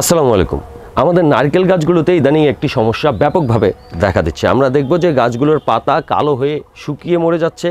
আসসালামু আলাইকুম আমাদের নারকেল গাছগুলোতে ইদানিং একটি সমস্যা ব্যাপকভাবে দেখা দিচ্ছে আমরা দেখব যে গাছগুলোর পাতা কালো হয়ে শুকিয়ে মরে যাচ্ছে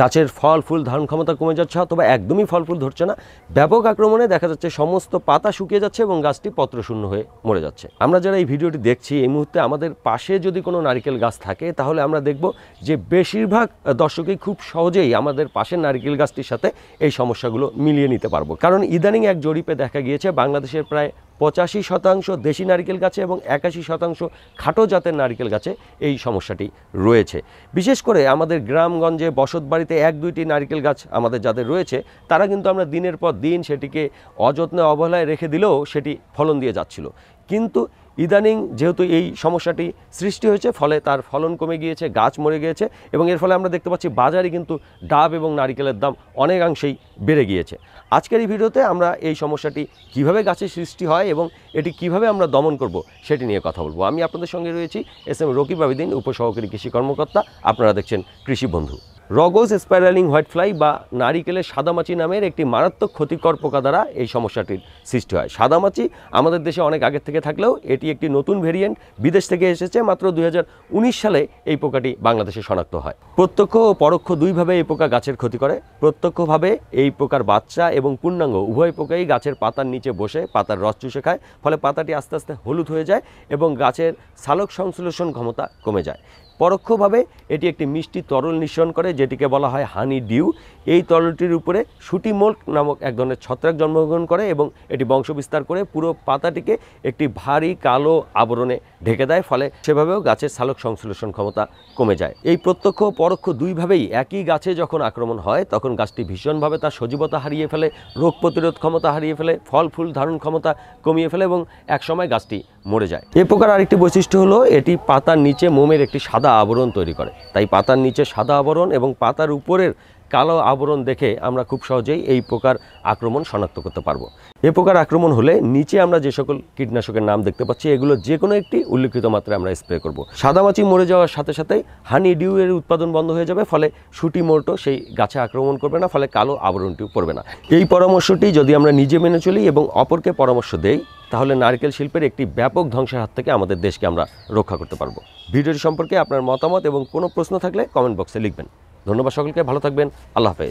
গাছের ফল ফুল ধারণ ক্ষমতা কমে যাচ্ছে অথবা একদমই ফল ফুল ধরছে না ব্যাপক আক্রমণে দেখা যাচ্ছে সমস্ত পাতা শুকিয়ে যাচ্ছে এবং গাছটি পত্রশূন্য হয়ে মরে যাচ্ছে আমরা যারা এই ভিডিওটি দেখছি এই মুহূর্তে আমাদের পাশে যদি কোনো নারকেল গাছ থাকে তাহলে আমরা দেখব যে বেশিরভাগ দর্শকই খুব সহজেই আমাদের পাশের নারকেল গাছটির সাথে এই সমস্যাগুলো মিলিয়ে নিতে পারবো কারণ ইদানিং এক জরিপে দেখা গিয়েছে বাংলাদেশের প্রায় পঁচাশি শতাংশ দেশি নারিকেল গাছে এবং একাশি শতাংশ খাটো জাতের নারিকেল গাছে এই সমস্যাটি রয়েছে বিশেষ করে আমাদের গ্রামগঞ্জে বসত বাড়িতে এক দুইটি নারিকেল গাছ আমাদের যাদের রয়েছে তারা কিন্তু আমরা দিনের পর দিন সেটিকে অযত্নে অবহেলায় রেখে দিলেও সেটি ফলন দিয়ে যাচ্ছিল কিন্তু ইদানিং যেহেতু এই সমস্যাটি সৃষ্টি হয়েছে ফলে তার ফলন কমে গিয়েছে গাছ মরে গিয়েছে এবং এর ফলে আমরা দেখতে পাচ্ছি বাজারে কিন্তু ডাব এবং নারিকেলের দাম অনেকাংশেই বেড়ে গিয়েছে আজকের এই ভিডিওতে আমরা এই সমস্যাটি কিভাবে গাছের সৃষ্টি হয় এবং এটি কিভাবে আমরা দমন করব সেটি নিয়ে কথা বলবো আমি আপনাদের সঙ্গে রয়েছি এস এম রকিব উপসহকারী কৃষি কর্মকর্তা আপনারা দেখছেন কৃষি বন্ধু রগজ স্পাইরালিং হোয়াইট ফ্লাই বা নারিকেলের সাদামাছি নামের একটি মারাত্মক ক্ষতিকর পোকা দ্বারা এই সমস্যাটির সৃষ্টি হয় সাদামাচি আমাদের দেশে অনেক আগের থেকে থাকলেও এটি একটি নতুন ভেরিয়েন্ট বিদেশ থেকে এসেছে মাত্র দুই সালে এই পোকাটি বাংলাদেশে শনাক্ত হয় প্রত্যক্ষ ও পরোক্ষ দুইভাবে এই পোকা গাছের ক্ষতি করে প্রত্যক্ষভাবে এই পোকার বাচ্চা এবং পূর্ণাঙ্গ উভয় পোকাই গাছের পাতার নিচে বসে পাতার রস চুষে খায় ফলে পাতাটি আস্তে আস্তে হলুদ হয়ে যায় এবং গাছের সালোক সংশ্লেষণ ক্ষমতা কমে যায় পরোক্ষভাবে এটি একটি মিষ্টি তরল নিঃসরণ করে যেটিকে বলা হয় হানি ডিউ এই তরলটির উপরে সুটি মোল্ক নামক এক ধরনের ছত্রাক জন্মগ্রহণ করে এবং এটি বংশবিস্তার করে পুরো পাতাটিকে একটি ভারী কালো আবরণে ঢেকে দেয় ফলে সেভাবেও গাছের সালোক সংশ্লেষণ ক্ষমতা কমে যায় এই প্রত্যক্ষ পরোক্ষ দুইভাবেই একই গাছে যখন আক্রমণ হয় তখন গাছটি ভীষণভাবে তার সজীবতা হারিয়ে ফেলে রোগ প্রতিরোধ ক্ষমতা হারিয়ে ফেলে ফল ফুল ধারণ ক্ষমতা কমিয়ে ফেলে এবং একসময় গাছটি মরে যায় এ প্রকার আরেকটি বৈশিষ্ট্য হলো এটি পাতার নিচে মোমের একটি সাদা আবরণ তৈরি করে তাই পাতার নিচে সাদা আবরণ এবং পাতার উপরের কালো আবরণ দেখে আমরা খুব সহজেই এই প্রকার আক্রমণ শনাক্ত করতে পারবো এ প্রকার আক্রমণ হলে নিচে আমরা যে সকল কীটনাশকের নাম দেখতে পাচ্ছি এগুলো যে কোনো একটি উল্লেখিত মাত্রায় আমরা স্প্রে করব সাদামাছি মরে যাওয়ার সাথে সাথে হানি ডিউ এর উৎপাদন বন্ধ হয়ে যাবে ফলে সুটি মোল্টো সেই গাছে আক্রমণ করবে না ফলে কালো আবরণটিও পড়বে না এই পরামর্শটি যদি আমরা নিজে মেনে চলি এবং অপরকে পরামর্শ দেই তাহলে নারকেল শিল্পের একটি ব্যাপক ধ্বংসের হাত থেকে আমাদের দেশকে আমরা রক্ষা করতে পারবো ভিডিওটি সম্পর্কে আপনার মতামত এবং কোনো প্রশ্ন থাকলে কমেন্ট বক্সে লিখবেন ধন্যবাদ সকলকে ভালো থাকবেন আল্লাহ হাফেজ